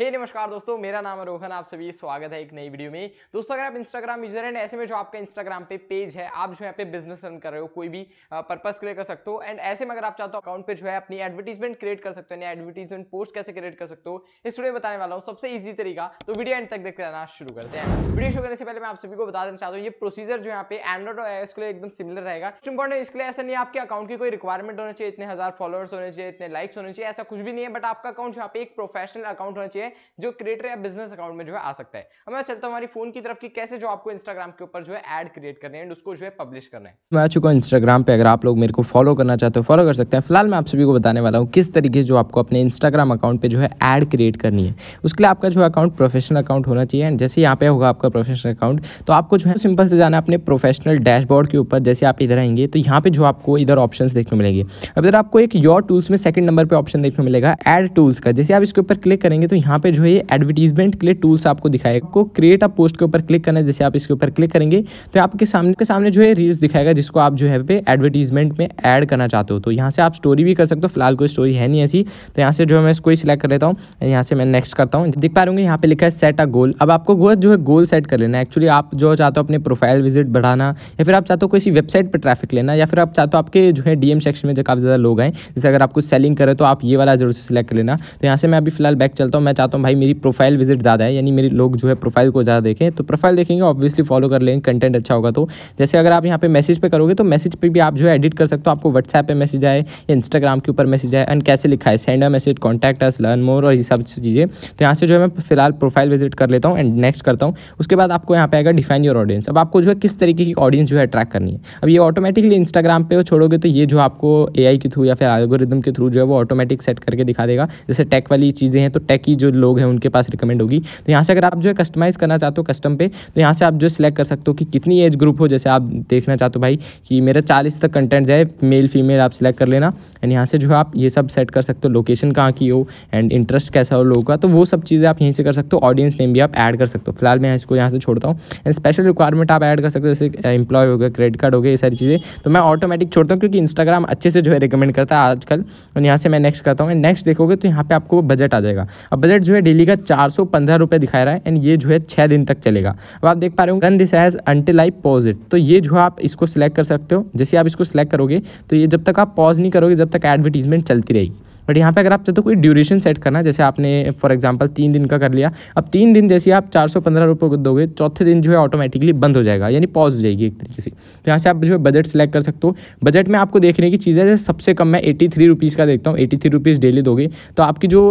हे hey, नमस्कार दोस्तों मेरा नाम है रोहन आप सभी स्वागत है एक नई वीडियो में दोस्तों अगर आप इंस्टाग्राम यूजर हैं ऐसे में जो आपका इंस्टाग्राम पे पेज है आप जो यहाँ पे बिजनेस रन कर रहे हो कोई भी पर्पस के लिए कर सकते हो एंड ऐसे में अगर आप चाहते हो अकाउंट पे जो है अपनी एडवर्टीजमेंट क्रिएट कर सकते हो एडवर्टीजमेंट पोस्ट कैसे क्रिएट कर सकते हो इस वीडियो बताने वाला हूँ सबसे ईजी तरीका तो वीडियो एंड तक देखते रहना शुरू करते हैं वीडियो शुरू करने से पहले मैं आप सभी को बता देना चाहता हूँ ये प्रोसीजर जो यहाँ पे एंड्रॉइड और एस के लिए एकदम सिमिलर रहेगा इंपॉर्टेंट इसके लिए ऐसा नहीं आपके अकाउंट की कोई रिक्वायरमेंट होना चाहिए इतने हजार फॉलोअर्स होने चाहिए इतने लाइक्स होने चाहिए ऐसा कुछ भी नहीं है बट आपका अकाउंट जो यहाँ पे एक प्रोफेशनल अकाउंट होना चाहिए है जो क्रिएटर या बिजनेस अकाउंट में जो है आ सकता है अब मैं चलता हूँ हमारी फोन की तरफ की कैसे जो आपको इंस्टाग्राम के ऊपर जो है एड क्रिएट करने एंड उसको जो है पब्लिश करना है मैं आ चुका हूँ इंस्टाग्राम पे अगर आप लोग मेरे को फॉलो करना चाहते हो फॉलो कर सकते हैं फिलहाल मैं आप सभी को बताने वाला हूँ किस तरीके जो आपको अपने इंस्टाग्राम अकाउंट पर जो है एड क्रिएट करनी है उसके लिए आपका जो अकाउंट प्रोफेशनल अकाउंट होना चाहिए एंड जैसे यहाँ पे होगा आपका प्रोफेशनल अकाउंट तो आपको जो है सिंपल से जाना अपने प्रोफेशनल डैशबोर्ड के ऊपर जैसे आप इधर आएंगे तो यहाँ पे जो आपको इधर ऑप्शन देखने मिलेंगे अब इधर आपको एक योर टूल्स में सेकंड नंबर पे ऑप्शन देखने मिलेगा एड टूल्स का जैसे आप इसके ऊपर क्लिक करेंगे तो यहाँ यहाँ पे जो है एडवर्टीजमेंट के लिए टूल्स आपको दिखाएगा आपको क्रिएट अ पोस्ट के ऊपर क्लिक करना है जैसे आप इसके ऊपर क्लिक करेंगे तो आपके सामने के सामने जो है रील्स दिखाएगा जिसको आप जो है पे एडवर्टीजमेंट में ऐड करना चाहते हो तो यहाँ से आप स्टोरी भी कर सकते हो फिलहाल कोई स्टोरी है नहीं ऐसी तो यहाँ से जो है मैं इसको ही सिलेक्ट कर लेता हूँ यहाँ से मैं नेक्स्ट करता हूँ देख पा रहे यहाँ पे लिखा है सेट अ गोल अब आपको गोल जो है गोल सेट कर लेना एक्चुअली आप जो चाहते हो अपने प्रोफाइल विजिट बढ़ाना या फिर आप चाहते हो किसी वेबसाइट पर ट्रैफिक लेना या फिर आप चाहते हो आपके जो है डीएम सेक्शन में जो काफ़ी ज़्यादा लोग हैं जैसे अगर आप कुछ सेलिंग करें तो आप ये वाला जरूर सेलेक्ट कर लेना तो यहाँ से मैं अभी फिलहाल बैक चलता हूँ मैं चाहता हूँ तो भाई मेरी प्रोफाइल विजिट ज़्यादा है यानी मेरे लोग जो है प्रोफाइल को ज़्यादा देखें तो प्रोफाइल देखेंगे ऑब्वियसली फॉलो कर लेंगे कंटेंट अच्छा होगा तो जैसे अगर आप यहाँ पे मैसेज पे करोगे तो मैसेज पे भी आप जो है एडिट कर सकते हो आपको व्हाट्सएप पे मैसेज आए या इंस्टाग्राम के ऊपर मैसेज आए एंड कैसे लिखा है send a message contact us learn more और ये सब चीज़ें तो यहाँ से जो है मैं फिलहाल प्रोफाइल विजिट कर लेता हूँ एंड नेक्स्ट करता हूँ उसके बाद आपको यहाँ पे आएगा डिफाइन योर ऑडियंस अब आपको जो है किस तरीके की ऑडियंस जो है अट्रैक्ट करनी है अब ये ऑटोमेटिकली इंस्टाग्राम पर छोड़ोगे तो ये जो आपको ए के थ्रू या फिर एलगोरिदम के थ्रू जो है वो ऑटोमेटिक सेट करके दिखा देगा जैसे टेक वाली चीज़ें हैं तो टेक की जो लोग हैं उनके पास रिकमेंड होगी तो यहाँ से अगर आप जो है कस्टमाइज़ करना चाहते हो कस्टम पे तो यहाँ से आप जो सिलेक्ट कर सकते हो कि कितनी एज ग्रुप हो जैसे आप देखना चाहते हो भाई कि मेरा चालीस तक कंटेंट जाए मेल फीमेल आप सिलेक्ट कर लेना एंड यहाँ से जो है आप ये सब सेट कर सकते हो लोकेशन कहाँ की हो एंड इंटरेस्ट कैसा हो लोगों का तो वो सब चीज़ें आप यहीं से कर सकते हो ऑडियंस नेम भी आप ऐड कर सकते हो फिलहाल मैं इसको यहाँ से छोड़ता हूँ एंड स्पेशल रिक्वायरमेंट आप ऐड कर सकते हो जैसे एम्प्लॉय हो गया क्रेडिट कार्ड हो गया ये सारी चीज़ें तो मैं ऑटोमेटिक छोड़ता हूँ क्योंकि इंस्टाग्राम अच्छे से जो है रिकमेंड करता है आजकल और यहाँ से मैं नेक्स्ट करता हूँ एंड नेक्स्ट देखोगे तो यहाँ पर आपको बजट आ जाएगा अब बजट रेट जो है डेली का चार सौ पंद्रह रुपये दिखाया रहा है एंड ये जो है छः दिन तक चलेगा अब आप देख पा रहे हो run this has until I pause it तो ये जो है आप इसको सिलेक्ट कर सकते हो जैसे आप इसको सिलेक्ट करोगे तो ये जब तक आप पॉज नहीं करोगे जब तक एडवर्टीजमेंट चलती रहेगी बट यहाँ पे अगर आप चाहते हो तो कोई ड्यूरेशन सेट करना जैसे आपने फॉर एग्जाम्पल तीन दिन का कर लिया अब तीन दिन जैसे आप चार सौ पंद्रह रुपये को दोगे चौथे दिन जो है ऑटोमेटिकली बंद हो जाएगा यानी पॉज हो जाएगी एक तरीके से तो यहाँ से आप जो है बजट सेलेक्ट कर सकते हो बजट में आपको देखने की चीज़ है जैसे सबसे कम मैं एटी थ्री रुपीज़ का देखता हूँ एटी थ्री रुपीज़ डेली दोगे तो आपकी जो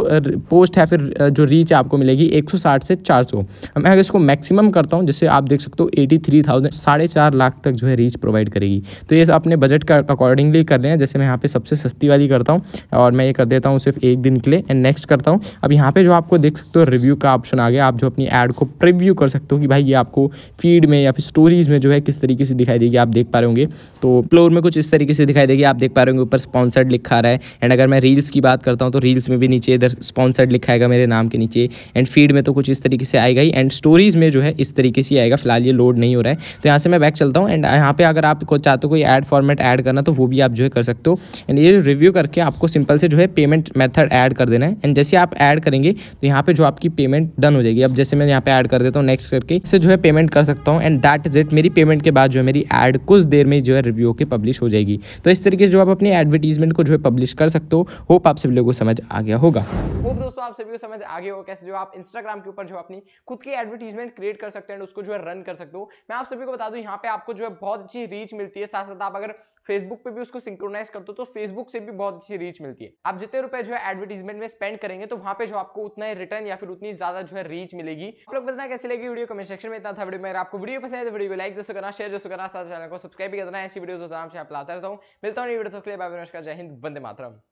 पोस्ट है फिर जो रीच है आपको मिलेगी एक सौ साठ से चार सौ मैं अगर इसको मैक्सिमम करता हूँ जैसे आप देख सकते हो एटी थ्री थाउजेंड साढ़े चार लाख तक जो है रीच प्रोवाइड करेगी तो ये अपने बजट का अकॉर्डिंगली कर रहे हैं जैसे मैं यहाँ पर सबसे सस्ती वाली करता हूँ और मैं ये कर देता हूँ सिर्फ एक दिन के लिए एंड नेक्स्ट करता हूँ अब यहाँ पे जो आपको देख सकते हो रिव्यू का ऑप्शन आ गया आप जो अपनी ऐड को प्रिव्यू कर सकते हो कि भाई ये आपको फीड में या फिर स्टोरीज में जो है किस तरीके से दिखाई देगी आप देख पा रहे होंगे तो फ्लोर में कुछ इस तरीके से दिखाई देगी आप देख पा रहे होंगे ऊपर स्पॉन्सर्ड लिखा रहा है एंड अगर मैं रील्स की बात करता हूँ तो रील्स में भी नीचे इधर स्पॉन्सर्ड लिखा है मेरे नाम के नीचे एंड फीड में तो कुछ इस तरीके से आएगा ही एंड स्टोरीज में जो है इस तरीके से आएगा फिलहाल ये लोड नहीं हो रहा है तो यहाँ से मैं बैक चलता हूँ एंड यहाँ पे अगर आप चाहते हो कोई एड फॉर्मेट ऐड करना तो वो भी आप जो है कर सकते हो एंड ये रिव्यू करके आपको सिंपल से जो है पेमेंट मेथड ऐड कर देना है एंड जैसे आप ऐड करेंगे तो यहाँ पे जो आपकी पेमेंट डन हो जाएगी अब जैसे मैं यहाँ पे ऐड कर देता हूँ नेक्स्ट करके इससे जो है पेमेंट कर सकता हूँ एंड दैट इज इट मेरी पेमेंट के बाद जो है मेरी एड कुछ देर में जो है रिव्यू होकर पब्लिश हो जाएगी तो इस तरीके से जो आप अपनी एडवर्टीजमेंट को जो है पब्लिश कर सकते हो होप आप सभी लोगों को समझ आ गया होगा होप दोस्तों आप सभी को समझ आ गया होगा कैसे जो आप इंस्टाग्राम के ऊपर जो अपनी खुद की एडवर्टीजमेंट क्रिएट कर सकते हैं उसको जो है रन कर सकते हो मैं आप सभी को बता दूँ यहाँ पे आपको जो है बहुत अच्छी रीच मिलती है साथ साथ आप अगर फेसबुक पे भी उसको सिंक्रोनाइज कर दो तो फेसबुक से भी बहुत अच्छी रीच मिलती है आप जितने रुपए जो है एडवर्टीजमेंट में स्पेंड करेंगे तो वहां पे जो आपको उतना ही रिटर्न या फिर उतनी ज्यादा जो है रीच मिलेगी आप लोग बताना कैसे लगी वीडियो कमेंट सेक्शन में इतना था वीडियो में आपको वीडियो पसंद है तो वीडियो को लाइक जो करना शेयर दोस्तों करना साथ चैनल को सब्सक्राइब भी करना ऐसी वीडियो आराम से आप लाता रहता हूँ मिलता हूँ वीडियो तक बाय नमस्कार जय हिंद वंदे मातरम